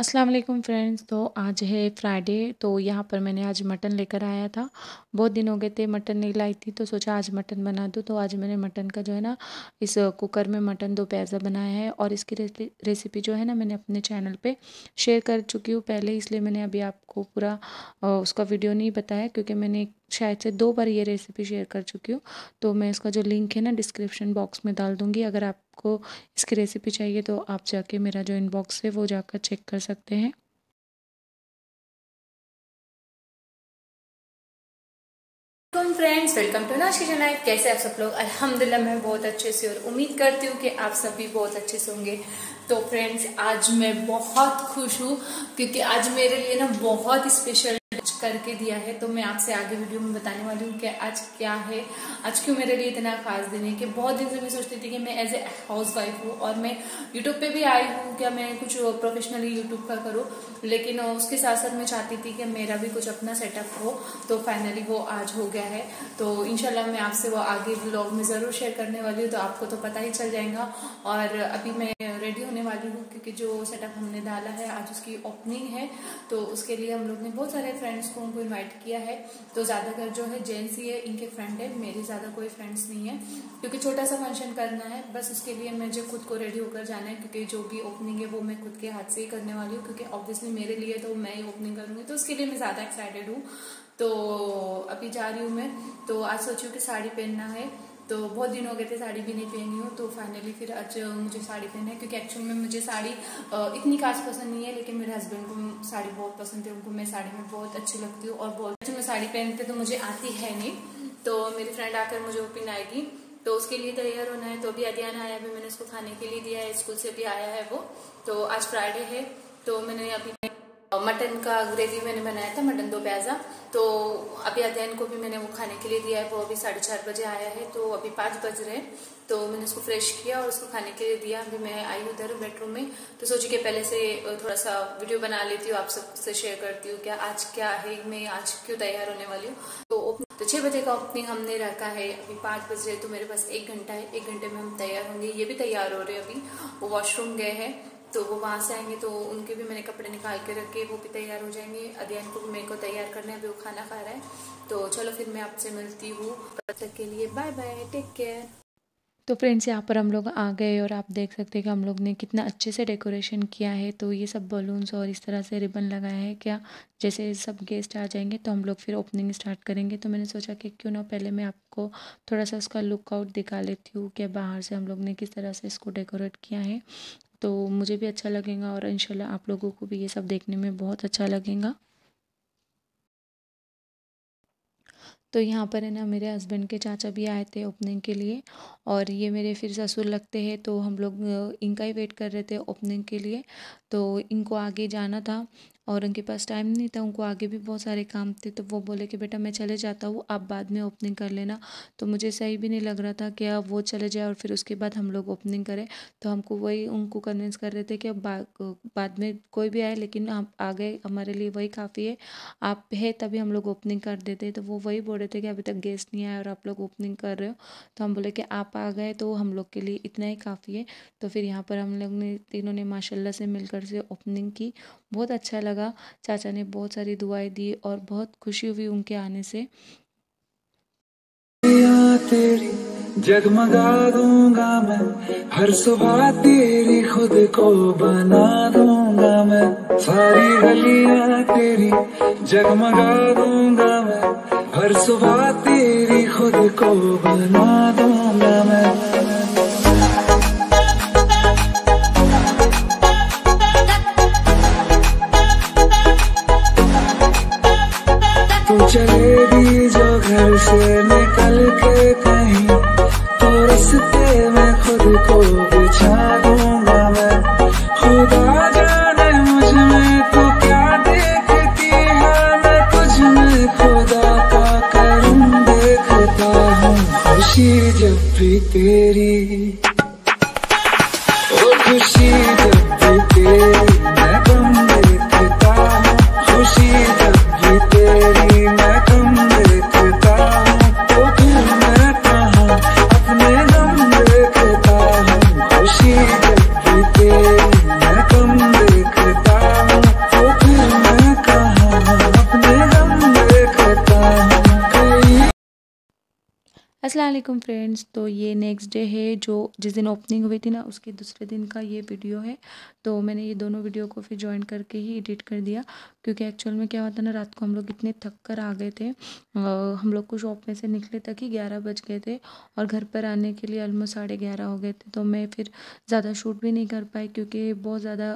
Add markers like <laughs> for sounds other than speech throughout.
अस्सलाम वालेकुम फ्रेंड्स तो आज है फ्राइडे तो यहाँ पर मैंने आज मटन लेकर आया था बहुत दिन हो गए थे मटन नहीं लाई थी तो सोचा आज मटन बना दूँ तो आज मैंने मटन का जो है ना इस कुकर में मटन दो प्याज़ा बनाया है और इसकी रेसिपी जो है ना मैंने अपने चैनल पे शेयर कर चुकी हूँ पहले इसलिए मैंने अभी आपको पूरा उसका वीडियो नहीं बताया क्योंकि मैंने शायद से दो बार ये रेसिपी शेयर कर चुकी हूँ तो मैं इसका जो लिंक है ना डिस्क्रिप्शन बॉक्स में डाल दूँगी अगर आपको इसकी रेसिपी चाहिए तो आप जाके मेरा जो इनबॉक्स है वो जाकर चेक कर सकते हैं friends welcome to Nash kitchen life कैसे आप सब लोग अल्हम्दुलिल्लाह मैं बहुत अच्छे से और उम्मीद करती हूँ कि आप सभी बहुत अच्छे से होंगे तो फ्रेंड्स आज मैं बहुत खुश हूँ क्योंकि आज मेरे लिए ना बहुत स्पेशल करके दिया है तो मैं आपसे आगे वीडियो में बताने वाली हूँ कि आज क्या है आज क्यों मेरे लिए इतना खास दिन है कि बहुत दिन से मैं सोचती थी कि मैं एज ए हाउस वाइफ हूँ और मैं यूट्यूब पे भी आई हूँ क्या मैं कुछ प्रोफेशनली यूट्यूब का करूँ लेकिन उसके साथ साथ मैं चाहती थी कि मेरा भी कुछ अपना सेटअप हो तो फाइनली वो आज हो गया है तो इनशाला मैं आपसे वो आगे ब्लॉग में ज़रूर शेयर करने वाली हूँ तो आपको तो पता ही चल जाएगा और अभी मैं रेडी होने वाली हूँ क्योंकि जो सेटअप हमने डाला है आज उसकी ओपनिंग है तो उसके लिए हम लोग ने बहुत सारे फ्रेंड्स फ्रेंड्स को उनको इन्वाइट किया है तो ज़्यादातर जो है जेंट्स ही है इनके फ्रेंड है मेरे ज़्यादा कोई फ्रेंड्स नहीं है क्योंकि छोटा सा फंक्शन करना है बस उसके लिए मुझे खुद को रेडी होकर जाना है क्योंकि जो भी ओपनिंग है वो मैं खुद के हाथ से ही करने वाली हूँ क्योंकि ऑब्वियसली मेरे लिए तो मैं ही ओपनिंग करूँगी तो उसके लिए मैं ज़्यादा एक्साइटेड हूँ तो अभी जा रही हूँ मैं तो आज सोची हूँ कि साड़ी पहनना है तो बहुत दिन हो गए थे साड़ी भी नहीं पहनी हूँ तो फाइनली फिर आज मुझे साड़ी पहनना है क्योंकि एक्चुअल में मुझे साड़ी इतनी खास पसंद नहीं है लेकिन मेरे हस्बैंड को साड़ी बहुत पसंद है उनको मैं साड़ी में बहुत अच्छी लगती हूँ और बहुत अच्छी मैं साड़ी पहनते तो मुझे आती है नहीं तो मेरी फ्रेंड आकर मुझे वो पहनाएगी तो उसके लिए तैयार होना है तो अभी अध्ययन आया है मैंने उसको खाने के लिए दिया है स्कूल से भी आया है वो तो आज फ्राइडे है तो मैंने अभी मटन का ग्रेवी मैंने बनाया था मटन दो प्याज़ा तो अभी अध्ययन को भी मैंने वो खाने के लिए दिया है वो अभी साढ़े चार बजे आया है तो अभी पाँच बज रहे हैं तो मैंने उसको फ्रेश किया और उसको खाने के लिए दिया अभी मैं आई उधर बेडरूम में तो सोची कि पहले से थोड़ा सा वीडियो बना लेती हूँ आप सबसे शेयर करती हूँ क्या आज क्या है मैं आज क्यों तैयार होने वाली हूँ तो तो छः बजे का ओपनिंग हमने रखा है अभी पाँच बज रहे तो मेरे पास एक घंटा है एक घंटे में हम तैयार होंगे ये भी तैयार हो रहे हैं अभी वो वॉशरूम गए हैं तो वो वहाँ से आएंगे तो उनके भी मैंने कपड़े निकाल के रखे वो भी तैयार हो जाएंगे अध्ययन को भी मेरे को तैयार करना है अभी वो खाना खा रहा है तो चलो फिर मैं आपसे मिलती हूँ तब तक के लिए बाय बाय टेक केयर तो फ्रेंड्स यहाँ पर हम लोग आ गए और आप देख सकते हैं कि हम लोग ने कितना अच्छे से डेकोरेशन किया है तो ये सब बलून्स और इस तरह से रिबन लगाया है क्या जैसे सब गेस्ट आ जाएंगे तो हम लोग फिर ओपनिंग स्टार्ट करेंगे तो मैंने सोचा कि क्यों ना पहले मैं आपको थोड़ा सा उसका लुकआउट दिखा लेती हूँ कि बाहर से हम लोग ने किस तरह से इसको डेकोरेट किया है तो मुझे भी अच्छा लगेगा और इंशाल्लाह आप लोगों को भी ये सब देखने में बहुत अच्छा लगेगा तो यहाँ पर है ना मेरे हस्बैंड के चाचा भी आए थे ओपनिंग के लिए और ये मेरे फिर ससुर लगते हैं तो हम लोग इनका ही वेट कर रहे थे ओपनिंग के लिए तो इनको आगे जाना था और उनके पास टाइम नहीं था उनको आगे भी बहुत सारे काम थे तो वो बोले कि बेटा मैं चले जाता हूँ आप बाद में ओपनिंग कर लेना तो मुझे सही भी नहीं लग रहा था कि अब वो चले जाए और फिर उसके बाद हम लोग ओपनिंग करें तो हमको वही उनको कन्विंस कर रहे थे कि अब बा, बाद में कोई भी आए लेकिन आप आ गए हमारे लिए वही काफ़ी है आप है तभी हम लोग ओपनिंग कर देते तो वो वही बोल रहे थे कि अभी तक गेस्ट नहीं आए और आप लोग ओपनिंग कर रहे हो तो हम बोले कि आप आ गए तो हम लोग के लिए इतना ही काफ़ी है तो फिर यहाँ पर हम लोग ने तीनों ने माशाल्लाह से मिलकर से ओपनिंग की बहुत अच्छा लगा चाचा ने बहुत सारी दुआएँ दी और बहुत खुशी हुई उनके आने से जगमगा दूंगा मैं हर सुबह तेरी खुद को बना दूंगा मैं सारी गलियां तेरी जगमगा दूंगा हर सुबह तेरी खुद को बना दूंगा मैं तू चलेगी जो घर से निकल के कहीं तो रस्ते में खुद को अस्सलाम वालेकुम फ्रेंड्स तो ये नेक्स्ट डे है जो जिस दिन ओपनिंग हुई थी ना उसके दूसरे दिन का ये वीडियो है तो मैंने ये दोनों वीडियो को फिर ज्वाइन करके ही एडिट कर दिया क्योंकि एक्चुअल में क्या होता ना रात को हम लोग इतने थक कर आ गए थे आ, हम लोग को शॉप में से निकले तक ही ग्यारह बज गए थे और घर पर आने के लिए ऑलमोस्ट साढ़े ग्यारह हो गए थे तो मैं फिर ज़्यादा शूट भी नहीं कर पाई क्योंकि बहुत ज़्यादा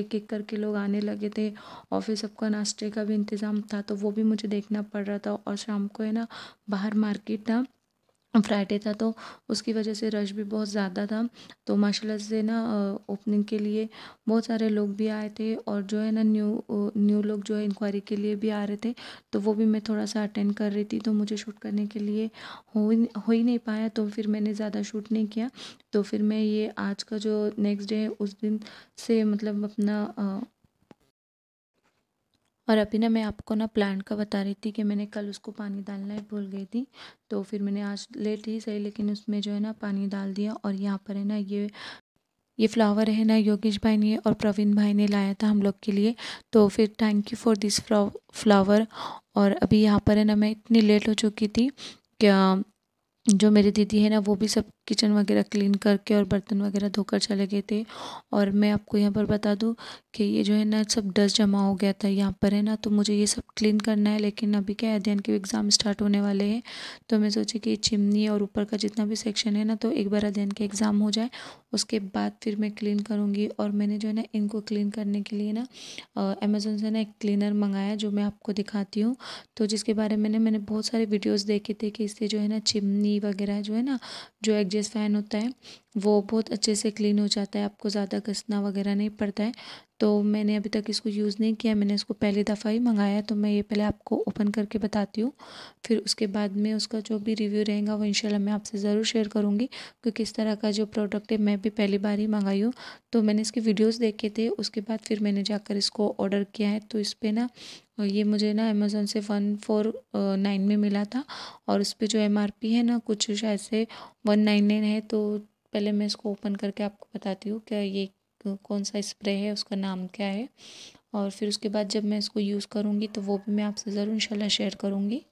एक एक करके लोग आने लगे थे और फिर सबका नाश्ते का भी इंतज़ाम था तो वो भी मुझे देखना पड़ रहा था और शाम को है ना बाहर मार्केट ना फ्राइडे था तो उसकी वजह से रश भी बहुत ज़्यादा था तो माशाल्लाह से ना ओपनिंग के लिए बहुत सारे लोग भी आए थे और जो है ना न्यू न्यू लोग जो है इंक्वायरी के लिए भी आ रहे थे तो वो भी मैं थोड़ा सा अटेंड कर रही थी तो मुझे शूट करने के लिए हो हो ही नहीं पाया तो फिर मैंने ज़्यादा शूट नहीं किया तो फिर मैं ये आज का जो नेक्स्ट डे है उस दिन से मतलब अपना और अभी ना मैं आपको ना प्लांट का बता रही थी कि मैंने कल उसको पानी डालना है भूल गई थी तो फिर मैंने आज लेट ही सही लेकिन उसमें जो है ना पानी डाल दिया और यहाँ पर है ना ये ये फ्लावर है ना योगेश भाई ने और प्रवीण भाई ने लाया था हम लोग के लिए तो फिर thank you for this flower और अभी यहाँ पर है ना मैं इतनी लेट हो चुकी थी क्या जो मेरी दीदी है ना वो भी सब किचन वगैरह क्लीन करके और बर्तन वगैरह धोकर चले गए थे और मैं आपको यहाँ पर बता दूँ कि ये जो है ना सब डस्ट जमा हो गया था यहाँ पर है ना तो मुझे ये सब क्लीन करना है लेकिन अभी क्या अध्ययन के एग्ज़ाम स्टार्ट होने वाले हैं तो मैं सोची कि चिमनी और ऊपर का जितना भी सेक्शन है ना तो एक बार अध्ययन के एग्ज़ाम हो जाए उसके बाद फिर मैं क्लीन करूँगी और मैंने जो है ना इनको क्लीन करने के लिए ना अमेज़ोन से ना एक क्लीनर मंगाया जो मैं आपको दिखाती हूँ तो जिसके बारे में मैंने मैंने बहुत सारे वीडियोज़ देखे थे कि इससे जो है ना चिमनी वगैरह जो है ना जो एग्ज सी एस फ़ैन होता है वो बहुत अच्छे से क्लीन हो जाता है आपको ज़्यादा घसना वगैरह नहीं पड़ता है तो मैंने अभी तक इसको यूज़ नहीं किया मैंने इसको पहली दफ़ा ही मंगाया तो मैं ये पहले आपको ओपन करके बताती हूँ फिर उसके बाद में उसका जो भी रिव्यू रहेगा वो इंशाल्लाह मैं आपसे ज़रूर शेयर करूँगी क्योंकि इस तरह का जो प्रोडक्ट है मैं भी पहली बार ही मंगाई हूँ तो मैंने इसके वीडियोज़ देखे थे उसके बाद फिर मैंने जाकर इसको ऑर्डर किया है तो इस पर ना ये मुझे ना अमेज़ोन से वन फोर नाइन में मिला था और उस पर जो एम है ना कुछ शायद से वन नाइन नाइन है तो पहले मैं इसको ओपन करके आपको बताती हूँ क्या ये कौन सा स्प्रे है उसका नाम क्या है और फिर उसके बाद जब मैं इसको यूज़ करूँगी तो वो भी मैं आपसे ज़रूर इंशाल्लाह शेयर करूँगी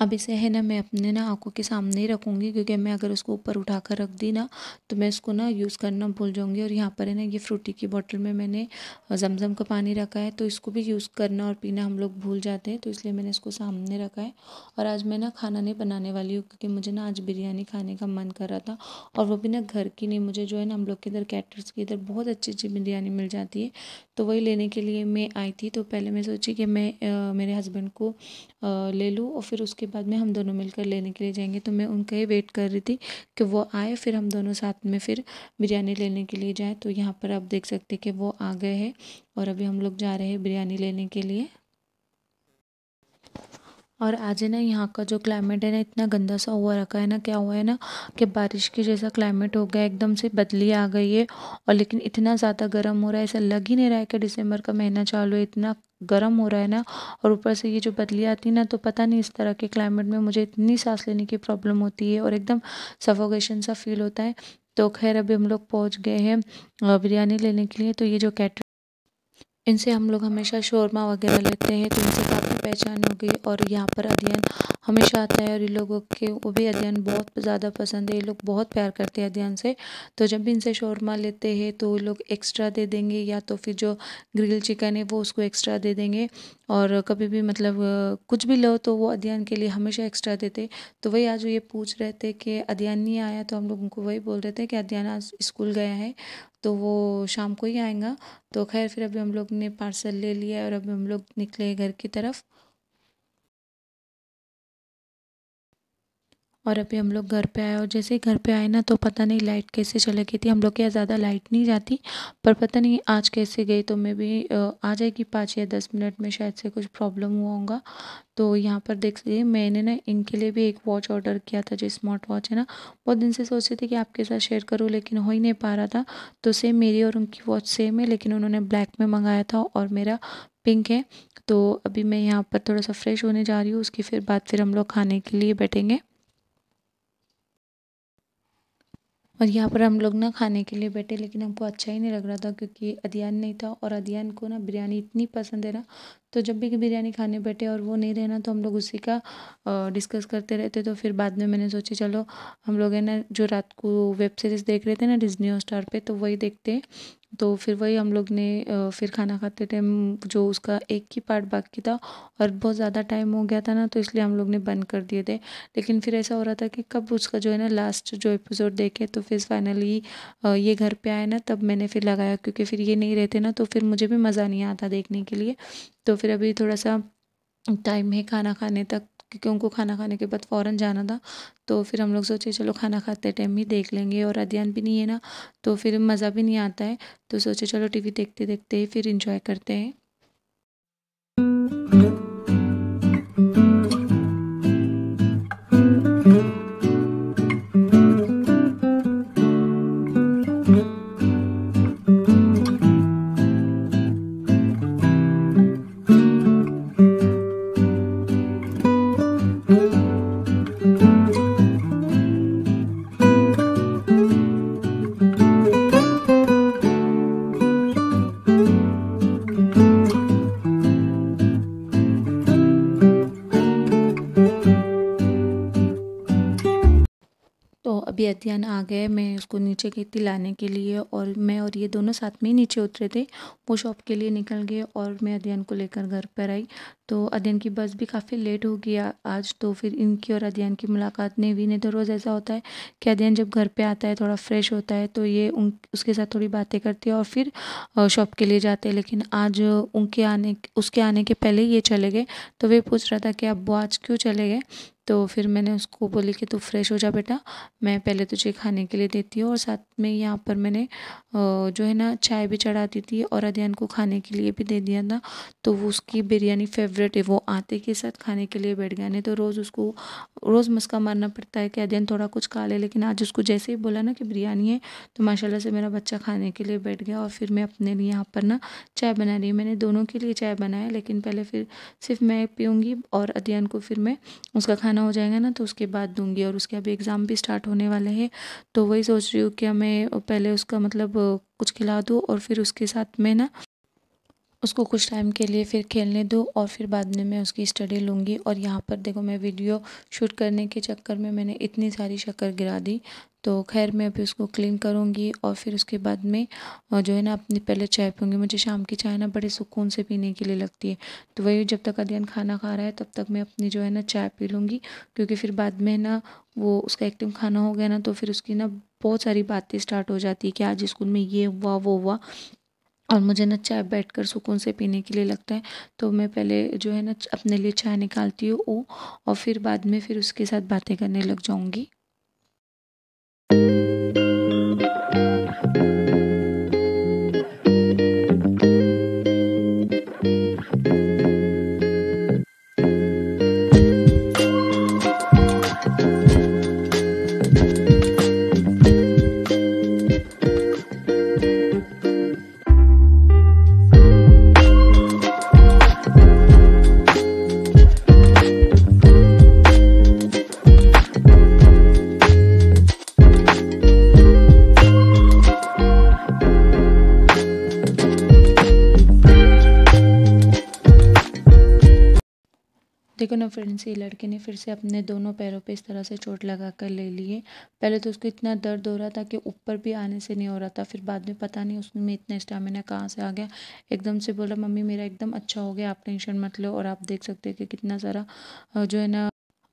अब इसे है ना मैं अपने ना आंखों के सामने ही रखूँगी क्योंकि मैं अगर उसको ऊपर उठा कर रख दी ना तो मैं इसको ना यूज़ करना भूल जाऊँगी और यहाँ पर है ना ये फ्रूटी की बॉटल में मैंने जमजम का पानी रखा है तो इसको भी यूज़ करना और पीना हम लोग भूल जाते हैं तो इसलिए मैंने इसको सामने रखा है और आज मैं ना खाना नहीं बनाने वाली हूँ क्योंकि मुझे ना आज बिरयानी खाने का मन कर रहा था और वो भी ना घर की नहीं मुझे जो है ना हम लोग के इधर कैटर्स की इधर बहुत अच्छी अच्छी बिरयानी मिल जाती है तो वही लेने के लिए मैं आई थी तो पहले मैं सोची कि मैं मेरे हस्बैंड को ले लूँ और फिर उसके उसके बाद में हम दोनों मिलकर लेने के लिए जाएंगे तो मैं उनका ही वेट कर रही थी कि वो आए फिर हम दोनों साथ में फिर बिरयानी लेने के लिए जाएँ तो यहाँ पर आप देख सकते कि वो आ गए हैं और अभी हम लोग जा रहे हैं बिरयानी लेने के लिए और आज है ना यहाँ का जो क्लाइमेट है ना इतना गंदा सा हुआ रखा है ना क्या हुआ है ना कि बारिश की जैसा क्लाइमेट हो गया एकदम से बदली आ गई है और लेकिन इतना ज़्यादा गर्म हो रहा है ऐसा लग ही नहीं रहा है कि दिसंबर का महीना चालू है इतना गर्म हो रहा है ना और ऊपर से ये जो बदली आती है ना तो पता नहीं इस तरह के क्लाइमेट में मुझे इतनी सांस लेने की प्रॉब्लम होती है और एकदम सफोगेशन सा फील होता है तो खैर अभी हम लोग पहुँच गए हैं बिरयानी लेने के लिए तो ये जो कैटर इनसे हम लोग हमेशा शोरमा वगैरह लेते हैं तो इनसे पहचान होगी और यहाँ पर अध्ययन हमेशा आता है और इन लोगों के वो भी अध्ययन बहुत ज़्यादा पसंद है ये लोग बहुत प्यार करते हैं अध्ययन से तो जब भी इनसे शोरमा लेते हैं तो लोग एक्स्ट्रा दे देंगे या तो फिर जो ग्रिल चिकन है वो उसको एक्स्ट्रा दे देंगे और कभी भी मतलब कुछ भी लो तो वो अध्ययन के लिए हमेशा एक्स्ट्रा देते तो वही आज ये पूछ रहे थे कि अध्ययन नहीं आया तो हम लोग उनको वही बोल रहे थे कि अध्ययन आज स्कूल गया है तो वो शाम को ही आएगा तो खैर फिर अभी हम लोग ने पार्सल ले लिया और अभी हम लोग निकले घर की तरफ और अभी हम लोग घर पे आए और जैसे ही घर पे आए ना तो पता नहीं लाइट कैसे चले गई थी हम लोग के यहाँ ज़्यादा लाइट नहीं जाती पर पता नहीं आज कैसे गई तो मैं भी आ जाएगी पाँच या दस मिनट में शायद से कुछ प्रॉब्लम हुआ होगा तो यहाँ पर देख लीजिए मैंने ना इनके लिए भी एक वॉच ऑर्डर किया था जो स्मार्ट वॉच है ना बहुत दिन से सोच रही थी कि आपके साथ शेयर करूँ लेकिन हो ही नहीं पा रहा था तो सेम मेरी और उनकी वॉच सेम है लेकिन उन्होंने ब्लैक में मंगाया था और मेरा पिंक है तो अभी मैं यहाँ पर थोड़ा सा फ्रेश होने जा रही हूँ उसकी फिर बाद फिर हम लोग खाने के लिए बैठेंगे और यहाँ पर हम लोग ना खाने के लिए बैठे लेकिन हमको अच्छा ही नहीं लग रहा था क्योंकि अदयन नहीं था और अदयन को ना बिरयानी इतनी पसंद है ना तो जब भी बिरयानी खाने बैठे और वो नहीं रहना तो हम लोग उसी का डिस्कस करते रहते तो फिर बाद में मैंने सोची चलो हम लोग है ना जो रात को वेब सीरीज़ देख रहे थे ना डिजनी और स्टार पे तो वही देखते तो फिर वही हम लोग ने फिर खाना खाते टाइम जो उसका एक ही पार्ट बाकी था और बहुत ज़्यादा टाइम हो गया था ना तो इसलिए हम लोग ने बंद कर दिए थे लेकिन फिर ऐसा हो रहा था कि कब उसका जो है ना लास्ट जो एपिसोड देखे तो फिर फाइनली ये घर पे आए ना तब मैंने फिर लगाया क्योंकि फिर ये नहीं रहते ना तो फिर मुझे भी मज़ा नहीं आता देखने के लिए तो फिर अभी थोड़ा सा टाइम है खाना खाने तक क्योंकि उनको खाना खाने के बाद फ़ौरन जाना था तो फिर हम लोग सोचे चलो खाना खाते टाइम ही देख लेंगे और अध्ययन भी नहीं है ना तो फिर मज़ा भी नहीं आता है तो सोचे चलो टीवी देखते देखते फिर इंजॉय करते हैं अभी अतियान आ गया है मैं उसको नीचे गई थी लाने के लिए और मैं और ये दोनों साथ में ही नीचे उतरे थे वो शॉप के लिए निकल गए और मैं अध्ययन को लेकर घर पर आई तो अध्ययन की बस भी काफ़ी लेट हो गया आज तो फिर इनकी और अध्ययन की मुलाकात नहीं हुई नहीं तो रोज़ ऐसा होता है कि अध्ययन जब घर पर आता है थोड़ा फ्रेश होता है तो ये उन उसके साथ थोड़ी बातें करती है और फिर शॉप के लिए जाते हैं लेकिन आज उनके आने उसके आने के पहले ये चले गए तो वे पूछ रहा था कि वो आज क्यों चले गए तो फिर मैंने उसको बोली कि तू फ्रेश हो जा बेटा मैं पहले तुझे खाने के लिए देती हूँ और साथ में यहाँ पर मैंने जो है ना चाय भी चढ़ाती थी और अध्ययन को खाने के लिए भी दे दिया था तो वो उसकी बिरयानी फेवरेट है वो आते के साथ खाने के लिए बैठ गया नहीं तो रोज़ उसको रोज़ मस्का मारना पड़ता है कि अध्ययन थोड़ा कुछ खा ले लेकिन आज उसको जैसे ही बोला ना कि बिरयानी है तो माशाला से मेरा बच्चा खाने के लिए बैठ गया और फिर मैं अपने लिए यहाँ पर ना चाय बना रही मैंने दोनों के लिए चाय बनाया लेकिन पहले फिर सिर्फ मैं पीऊँगी और अध्ययन को फिर मैं उसका खाना खाना हो जाएगा ना तो उसके बाद दूंगी और उसके अभी एग्ज़ाम भी स्टार्ट होने वाले हैं तो वही सोच रही हूँ कि मैं पहले उसका मतलब कुछ खिला दूँ और फिर उसके साथ में ना उसको कुछ टाइम के लिए फिर खेलने दो और फिर बाद में मैं उसकी स्टडी लूँगी और यहाँ पर देखो मैं वीडियो शूट करने के चक्कर में मैंने इतनी सारी शक्कर गिरा दी तो खैर मैं अभी उसको क्लीन करूँगी और फिर उसके बाद में जो है ना अपनी पहले चाय पीऊँगी मुझे शाम की चाय ना बड़े सुकून से पीने के लिए लगती है तो वही जब तक अध्ययन खाना खा रहा है तब तक मैं अपनी जो है ना चाय पी लूँगी क्योंकि फिर बाद में ना वो उसका एक्टिव खाना हो गया ना तो फिर उसकी ना बहुत सारी बातें स्टार्ट हो जाती है कि आज स्कूल में ये हुआ वो हुआ और मुझे ना चाय बैठकर सुकून से पीने के लिए लगता है तो मैं पहले जो है ना अपने लिए चाय निकालती हूँ और फिर बाद में फिर उसके साथ बातें करने लग जाऊँगी फिर से अपने दोनों पैरों पे इस तरह से चोट लगा कर ले लिए पहले तो उसको इतना दर्द हो रहा था कि ऊपर भी आने से नहीं हो रहा था फिर बाद में पता नहीं उसमें इतना स्टेमिना कहाँ से आ गया एकदम से बोला मम्मी मेरा एकदम अच्छा हो गया आप टेंशन मत लो और आप देख सकते हो कि कितना सारा जो है ना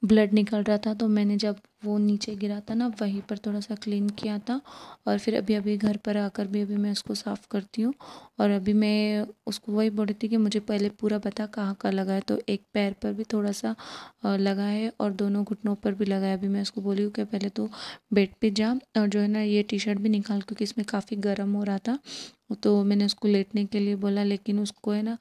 ब्लड निकल रहा था तो मैंने जब वो नीचे गिरा था ना वहीं पर थोड़ा सा क्लीन किया था और फिर अभी अभी घर पर आकर भी अभी मैं उसको साफ़ करती हूँ और अभी मैं उसको वही बोल रही थी कि मुझे पहले पूरा पता कहाँ का लगा है तो एक पैर पर भी थोड़ा सा लगा है और दोनों घुटनों पर भी लगा है अभी मैं उसको बोली हूँ कि पहले तो बेड पर जा और जो है ना ये टी शर्ट भी निकाल क्योंकि इसमें काफ़ी गर्म हो रहा था तो मैंने उसको लेटने के लिए बोला लेकिन उसको है ना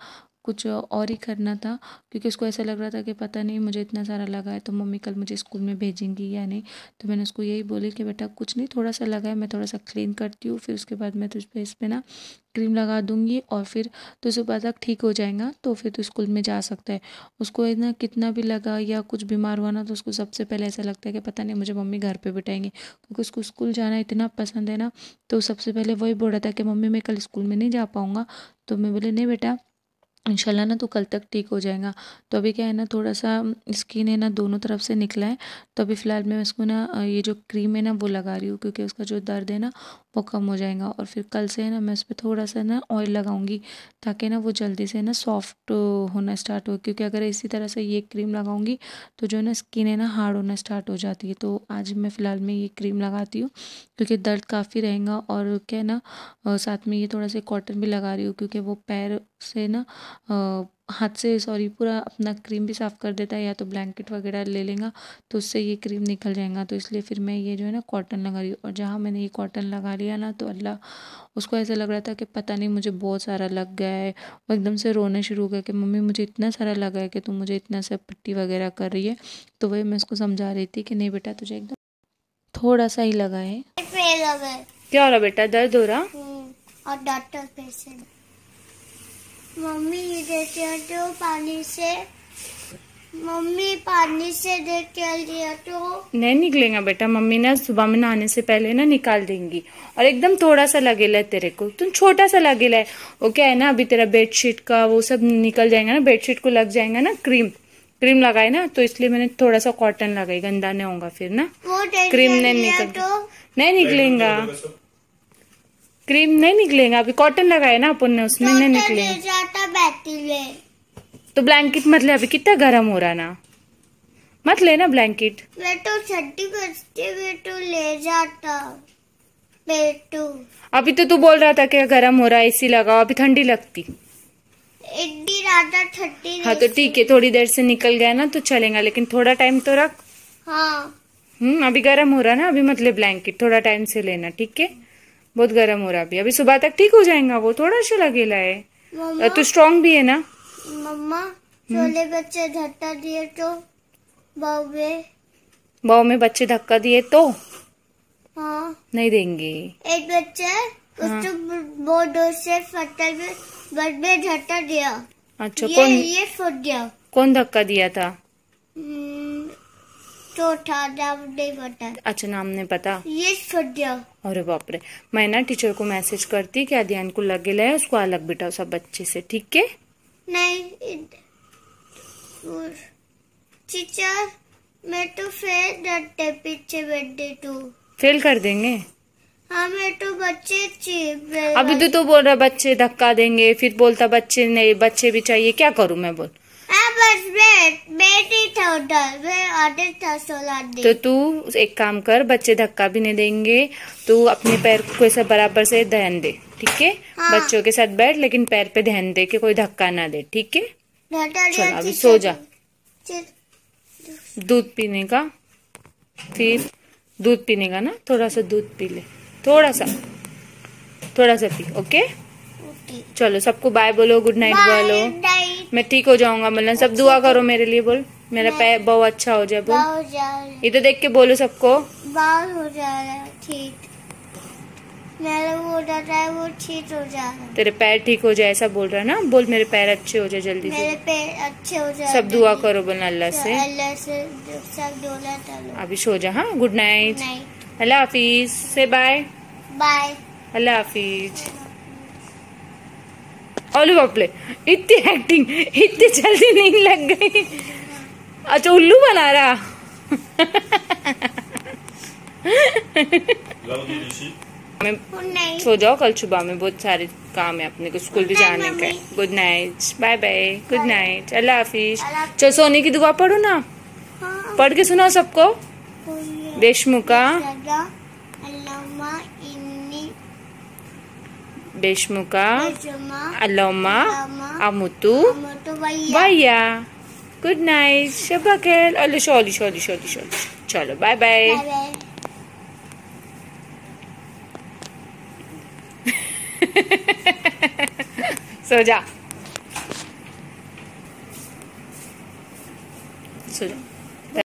कुछ और ही करना था क्योंकि उसको ऐसा लग रहा था कि पता नहीं मुझे इतना सारा लगा है तो मम्मी कल मुझे स्कूल में भेजेंगी या नहीं तो मैंने उसको यही बोली कि बेटा कुछ नहीं थोड़ा सा लगा है मैं थोड़ा सा क्लीन करती हूँ फिर उसके बाद मैं तुझ पर इस पर ना क्रीम लगा दूंगी और फिर तो सुबह तक ठीक हो जाएगा तो फिर तो स्कूल में जा सकता है उसको ना कितना भी लगा या कुछ बीमार हुआ ना तो उसको सबसे पहले ऐसा लगता है कि पता नहीं मुझे मम्मी घर पे बिठाएंगे क्योंकि उसको स्कूल जाना इतना पसंद है ना तो सबसे पहले वही बोल रहा था कि मम्मी मैं कल स्कूल में नहीं जा पाऊँगा तो मैं बोले नहीं बेटा इंशाल्लाह ना तो कल तक ठीक हो जाएगा तो अभी क्या है ना थोड़ा सा स्किन है ना दोनों तरफ से निकला है तो अभी फ़िलहाल मैं इसको ना ये जो क्रीम है ना वो लगा रही हूँ क्योंकि उसका जो दर्द है ना वो कम हो जाएगा और फिर कल से है ना मैं उस पर थोड़ा सा ना ऑयल लगाऊंगी ताकि ना वो जल्दी से ना सॉफ्ट होना स्टार्ट हो क्योंकि अगर इसी तरह से ये क्रीम लगाऊंगी तो जो है ना स्किन है ना हार्ड होना स्टार्ट हो जाती है तो आज मैं फ़िलहाल में ये क्रीम लगाती हूँ क्योंकि दर्द काफ़ी रहेगा और क्या है ना साथ में ये थोड़ा सा कॉटन भी लगा रही हूँ क्योंकि वो पैर से ना हाथ से सॉरी पूरा अपना क्रीम भी साफ़ कर देता है या तो ब्लैंकेट वगैरह ले लेगा तो उससे ये क्रीम निकल जाएगा तो इसलिए फिर मैं ये जो है ना कॉटन लगा रही हूँ और जहाँ मैंने ये कॉटन लगा लिया ना तो अल्लाह उसको ऐसा लग रहा था कि पता नहीं मुझे बहुत सारा लग गया है वो एकदम से रोने शुरू हो गया कि मम्मी मुझे इतना सारा लगा है कि तुम मुझे इतना सा पट्टी वगैरह कर रही है तो वही मैं उसको समझा रही थी कि नहीं बेटा तुझे एकदम थोड़ा सा ही लगा है क्या हो रहा बेटा दर्द हो रहा हम्म, और डॉक्टर पेशेंट मम्मी ये देखे तो पानी से मम्मी पानी से के लिया तो नहीं निकलेगा बेटा मम्मी ना सुबह में नहाने से पहले ना निकाल देंगी और एकदम थोड़ा सा लगेला है तेरे को तुम छोटा सा लगेला है वो क्या है ना अभी तेरा बेडशीट का वो सब निकल जाएगा ना बेडशीट को लग जाएगा ना क्रीम क्रीम लगाए ना तो इसलिए मैंने थोड़ा सा कॉटन लगाई गंदा नहीं होगा फिर ना क्रीम नहीं निकल नहीं निकलेगा क्रीम नहीं निकलेगा अभी कॉटन लगाया ना अपन ने उसमें नहीं निकलेगा तो ब्लैंकेट मत ले अभी कितना गर्म हो रहा ना मत लेना ब्लैंकेट तो छठी तो ले जाता बेटू तो। अभी तो तू बोल रहा था कि गर्म हो रहा है एसी लगाओ अभी ठंडी लगती ठंडी हाँ तो ठीक है थोड़ी देर से निकल गया ना तो चलेगा लेकिन थोड़ा टाइम तो रख हाँ हम्म अभी गर्म हो रहा ना अभी मतलब ब्लैंकेट थोड़ा टाइम से लेना ठीक है बहुत गर्म हो रहा अभी अभी सुबह तक ठीक हो जाएगा वो थोड़ा सा लगेला है तो स्ट्रॉन्ग भी है ना मम्मा हम्म। छोले बच्चे धक्का दिए तो बाव में बच्चे धक्का दिए तो हाँ नहीं देंगे एक बच्चे हाँ। धक्का दिया अच्छा ये, कौन ये फट गया कौन धक्का दिया था तो नाम नहीं पता अच्छा नाम नहीं पता ये फट गया अरे बाप रे मैं ना टीचर को मैसेज करती क्या ध्यान को लगे गया उसको अलग बिठाओ सब बच्चे से ठीक है नहीं टीचर मैं तो फेल डरते पीछे बैठे तू फेल कर देंगे हाँ मैं तो बच्चे अभी तो तो बोल रहा बच्चे धक्का देंगे फिर बोलता बच्चे नहीं बच्चे भी चाहिए क्या करूँ मैं बोल हाँ, तो, तो तू एक काम कर बच्चे धक्का भी नहीं देंगे तू अपने पैर को ऐसा बराबर से ध्यान दे ठीक है हाँ। बच्चों के साथ बैठ लेकिन पैर पे ध्यान दे कि कोई धक्का ना दे ठीक है तो चलो अभी सो जा दूध पीने का फिर दूध पीने का ना थोड़ा सा दूध पी ले थोड़ा सा थोड़ा सा पी ओके चलो सबको बाय बोलो गुड नाइट बोलो मैं ठीक हो जाऊंगा मतलब सब दुआ करो मेरे लिए बोल मेरा पैर बहुत अच्छा हो जाए बोल इधर देख के बोलो सबको तेरे पैर ठीक हो जाए ऐसा बोल रहा है ना बोल मेरे पैर अच्छे हो जाए जल्दी मेरे अच्छे हो जाए सब दुआ करो बोलना अल्लाह से अल्लाह से सब अभी सो जा हाँ गुड नाइट अल्लाह हाफिज से बाय बाय अल्लाह हाफिज अरे बाप इतनी एक्टिंग इतनी जल्दी नहीं लग गई अच्छा उल्लू बना रहा मैं सो जाओ कल सुबह में बहुत सारे काम है अपने को स्कूल भी जाने का good night bye bye good night अल्लाह हाफिज चलो सोने की दुआ पढ़ो ना हाँ। पढ़ के सुनाओ सबको देशमुखा Deshmuka, Aloma, Amutu, Vaya. Good night शबा खैर अल्लो शोली शोली शोली शोली चलो बाय बाय <laughs> सो जा